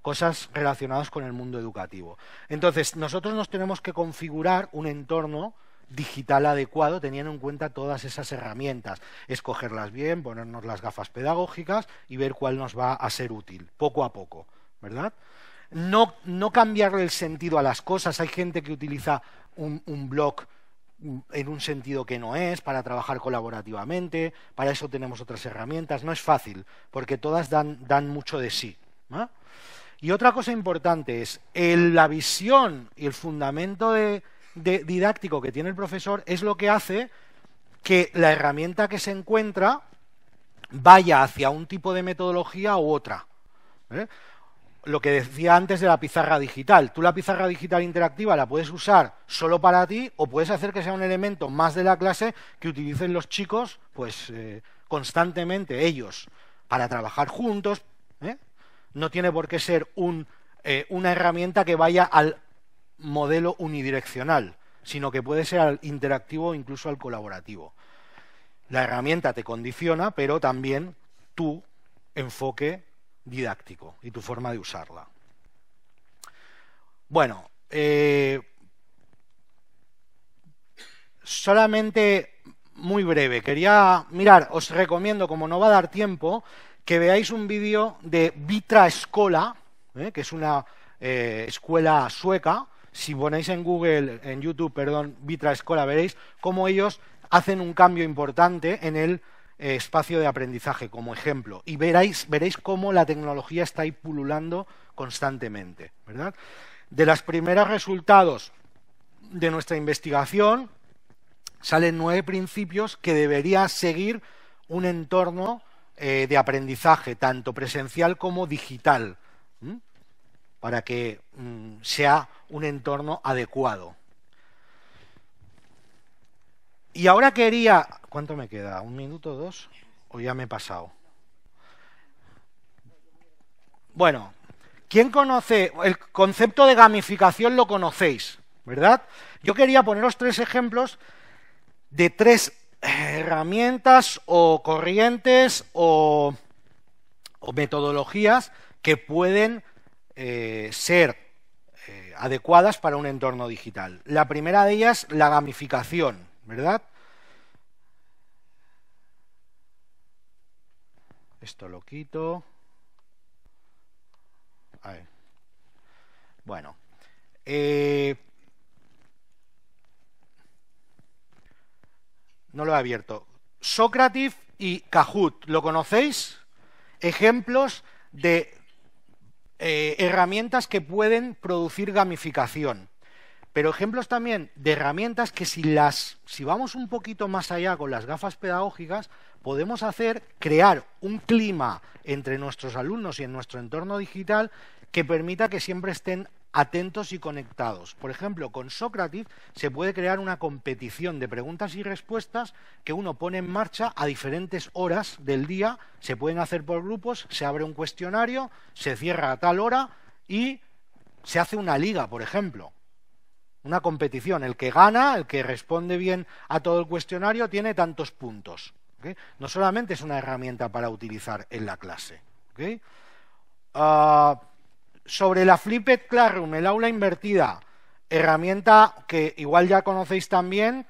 cosas relacionadas con el mundo educativo. Entonces, nosotros nos tenemos que configurar un entorno digital adecuado teniendo en cuenta todas esas herramientas, escogerlas bien, ponernos las gafas pedagógicas y ver cuál nos va a ser útil, poco a poco, ¿verdad? no, no cambiarle el sentido a las cosas. Hay gente que utiliza un, blog en un sentido que no es, para trabajar colaborativamente, para eso tenemos otras herramientas, no es fácil, porque todas dan, mucho de sí. Y otra cosa importante es, la visión y el fundamento de, didáctico que tiene el profesor es lo que hace que la herramienta que se encuentra vaya hacia un tipo de metodología u otra. ¿eh? lo que decía antes de la pizarra digital. Tú la pizarra digital interactiva la puedes usar solo para ti o puedes hacer que sea un elemento más de la clase que utilicen los chicos pues eh, constantemente ellos para trabajar juntos. ¿eh? No tiene por qué ser eh, una herramienta que vaya al modelo unidireccional, sino que puede ser al interactivo o incluso al colaborativo. La herramienta te condiciona, pero también tu enfoque didáctico y tu forma de usarla. Bueno, eh, solamente muy breve. Quería mirar, os recomiendo, como no va a dar tiempo, que veáis un vídeo de Vitra Escola, eh, que es una eh, escuela sueca. Si ponéis en Google, en YouTube, perdón, Vitra Escola, veréis cómo ellos hacen un cambio importante en el espacio de aprendizaje como ejemplo y veréis, veréis cómo la tecnología está ahí pululando constantemente. ¿verdad? De los primeros resultados de nuestra investigación salen nueve principios que debería seguir un entorno eh, de aprendizaje, tanto presencial como digital, para que mm, sea un entorno adecuado. Y ahora quería... ¿Cuánto me queda? ¿Un minuto, dos? ¿O ya me he pasado? Bueno, ¿quién conoce? El concepto de gamificación lo conocéis, ¿verdad? Yo quería poneros tres ejemplos de tres herramientas o corrientes o, metodologías que pueden eh, ser eh, adecuadas para un entorno digital. La primera de ellas, la gamificación. ¿verdad? Esto lo quito. Bueno. Eh, no lo he abierto. Socrative y Kahoot, ¿lo conocéis? Ejemplos de eh, herramientas que pueden producir gamificación pero ejemplos también de herramientas que si las si vamos un poquito más allá con las gafas pedagógicas podemos hacer crear un clima entre nuestros alumnos y en nuestro entorno digital que permita que siempre estén atentos y conectados. Por ejemplo, con Socrative se puede crear una competición de preguntas y respuestas que uno pone en marcha a diferentes horas del día, se pueden hacer por grupos, se abre un cuestionario, se cierra a tal hora y se hace una liga, por ejemplo una competición. El que gana, el que responde bien a todo el cuestionario, tiene tantos puntos. No solamente es una herramienta para utilizar en la clase. Ah, sobre la Flipped Classroom, el aula invertida, herramienta que igual ya conocéis también,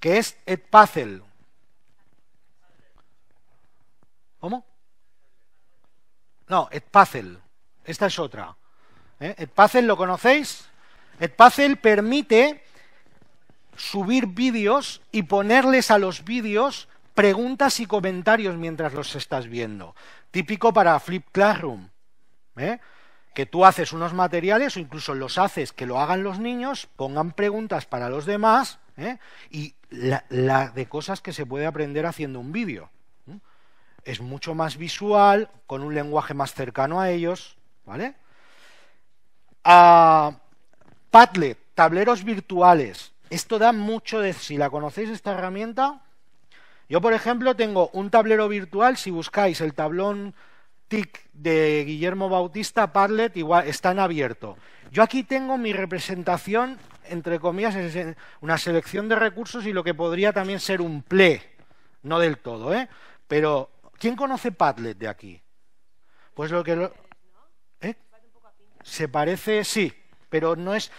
que es Edpuzzle. ¿Cómo? No, Edpuzzle. Esta es otra. ¿Eh? ¿Edpuzzle lo conocéis? Edpuzzle permite subir vídeos y ponerles a los vídeos preguntas y comentarios mientras los estás viendo. Típico para Flip Classroom. ¿eh? Que tú haces unos materiales o incluso los haces que lo hagan los niños, pongan preguntas para los demás ¿eh? y la, de cosas que se puede aprender haciendo un vídeo. ¿eh? Es mucho más visual, con un lenguaje más cercano a ellos. ¿Vale? Ah, Padlet, tableros virtuales. Esto da mucho de si la conocéis esta herramienta. Yo, por ejemplo, tengo un tablero virtual. Si buscáis el tablón TIC de Guillermo Bautista, Padlet, igual está en abierto. Yo aquí tengo mi representación, entre comillas, una selección de recursos y lo que podría también ser un ple. No del todo, ¿eh? Pero, ¿quién conoce Padlet de aquí? Pues lo que. ¿Eh? Se parece, sí, pero no es...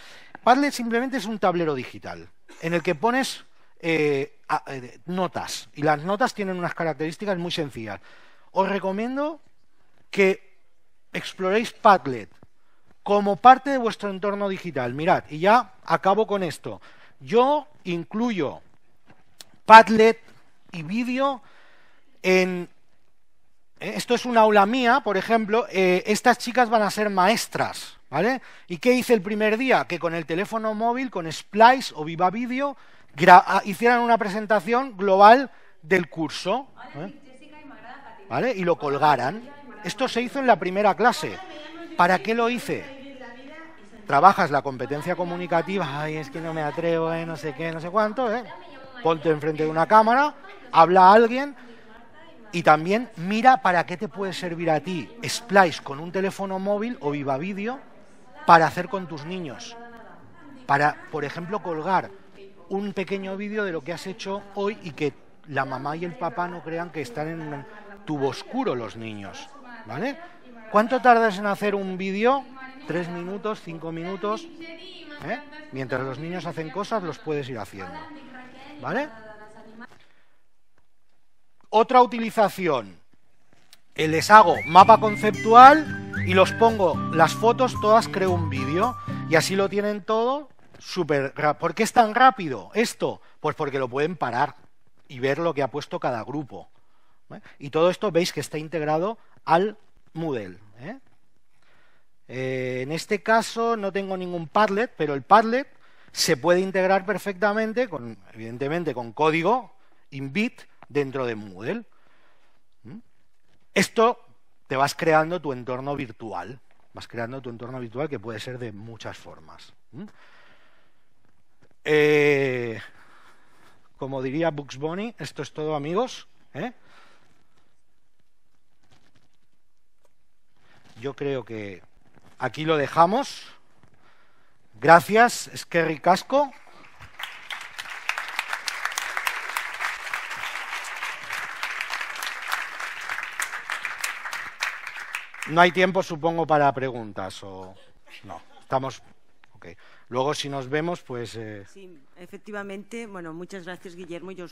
Padlet simplemente es un tablero digital en el que pones eh, eh, notas y las notas tienen unas características muy sencillas. Os recomiendo que exploréis Padlet como parte de vuestro entorno digital. Mirad, y ya acabo con esto. Yo incluyo Padlet y vídeo en... Eh, esto es una aula mía, por ejemplo. estas chicas van a ser maestras ¿Vale? ¿Y qué hice el primer día? Que con el teléfono móvil, con Splice o Viva Video, ah, hicieran una presentación global del curso. ¿eh? ¿Vale? Y lo colgaran. Esto se hizo en la primera clase. ¿Para qué lo hice? Trabajas la competencia comunicativa, ay, es que no me atrevo, eh, no sé qué, no sé cuánto, eh. Ponte enfrente de una cámara, habla a alguien y también mira para qué te puede servir a ti Splice con un teléfono móvil o Viva Video para hacer con tus niños. Para, por ejemplo, colgar un pequeño vídeo de lo que has hecho hoy y que la mamá y el papá no crean que están en tubo oscuro los niños. ¿Vale? ¿Cuánto tardas en hacer un vídeo? ¿Tres minutos? ¿Cinco minutos? ¿eh? Mientras los niños hacen cosas, los puedes ir haciendo. ¿Vale? Otra utilización. Eh, les hago mapa conceptual y los pongo las fotos, todas creo un vídeo y así lo tienen todo súper rápido. ¿Por qué es tan rápido esto? Pues porque lo pueden parar y ver lo que ha puesto cada grupo. ¿eh? Y todo esto veis que está integrado al Moodle. ¿eh? Eh, en este caso no tengo ningún Padlet, pero el Padlet se puede integrar perfectamente, con, evidentemente con código in dentro de Moodle. Esto te vas creando tu entorno virtual. Vas creando tu entorno virtual que puede ser de muchas formas. Eh, como diría Bugs Bunny, esto es todo, amigos. ¿eh? Yo creo que aquí lo dejamos. Gracias, Skerry Casco. No hay tiempo, supongo, para preguntas o no. Estamos. Luego, si nos vemos, pues. Eh, sí, efectivamente. Bueno, muchas gracias, Guillermo. Yo